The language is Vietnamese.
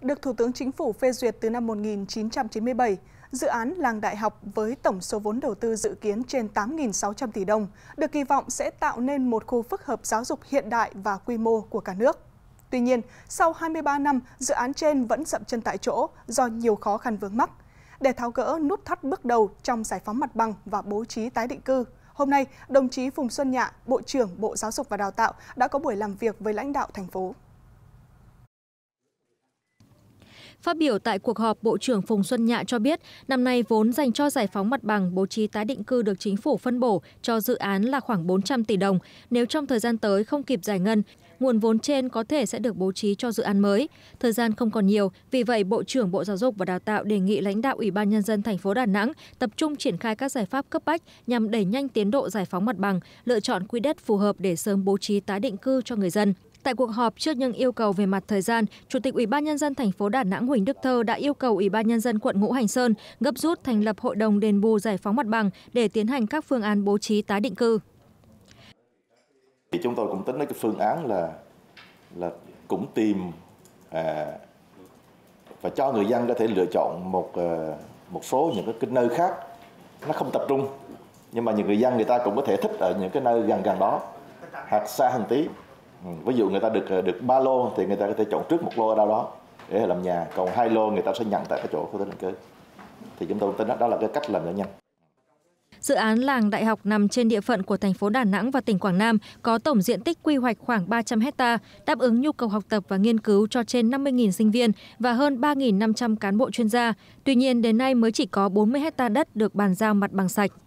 được Thủ tướng Chính phủ phê duyệt từ năm 1997. Dự án làng đại học với tổng số vốn đầu tư dự kiến trên 8.600 tỷ đồng, được kỳ vọng sẽ tạo nên một khu phức hợp giáo dục hiện đại và quy mô của cả nước. Tuy nhiên, sau 23 năm, dự án trên vẫn dậm chân tại chỗ do nhiều khó khăn vướng mắc. Để tháo gỡ nút thắt bước đầu trong giải phóng mặt bằng và bố trí tái định cư, hôm nay, đồng chí Phùng Xuân Nhạ, Bộ trưởng Bộ Giáo dục và Đào tạo đã có buổi làm việc với lãnh đạo thành phố. phát biểu tại cuộc họp bộ trưởng phùng xuân nhạ cho biết năm nay vốn dành cho giải phóng mặt bằng bố trí tái định cư được chính phủ phân bổ cho dự án là khoảng bốn trăm linh tỷ đồng nếu trong thời gian tới không kịp giải ngân nguồn vốn trên có thể sẽ được bố trí cho dự án mới. Thời gian không còn nhiều, vì vậy Bộ trưởng Bộ Giáo dục và Đào tạo đề nghị lãnh đạo Ủy ban nhân dân thành phố Đà Nẵng tập trung triển khai các giải pháp cấp bách nhằm đẩy nhanh tiến độ giải phóng mặt bằng, lựa chọn quy đất phù hợp để sớm bố trí tái định cư cho người dân tại cuộc họp trước những yêu cầu về mặt thời gian chủ tịch ubnd tp đà nẵng huỳnh đức thơ đã yêu cầu ubnd quận ngũ hành sơn gấp rút thành lập hội đồng đền bù giải phóng mặt bằng để tiến hành các phương án bố trí tái định cư chúng tôi cũng tính đến cái phương án là là cũng tìm à, và cho người dân có thể lựa chọn một à, một số những cái nơi khác nó không tập trung nhưng mà những người dân người ta cũng có thể thích ở những cái nơi gần gần đó hoặc xa hơn tí Ừ, ví dụ người ta được ờ, được ba lô thì người ta có thể chọn trước một lô ở đâu đó để làm nhà còn hai lô người ta sẽ nhận tại cái chỗ khu tái định cư thì chúng tôi tính đó là cái cách làm cho nhanh Dự án làng đại học nằm trên địa phận của thành phố Đà Nẵng và tỉnh Quảng Nam có tổng diện tích quy hoạch khoảng 300 hecta, đáp ứng nhu cầu học tập và nghiên cứu cho trên 50.000 sinh viên và hơn 3.500 cán bộ chuyên gia. Tuy nhiên, đến nay mới chỉ có 40 hecta đất được bàn giao mặt bằng sạch.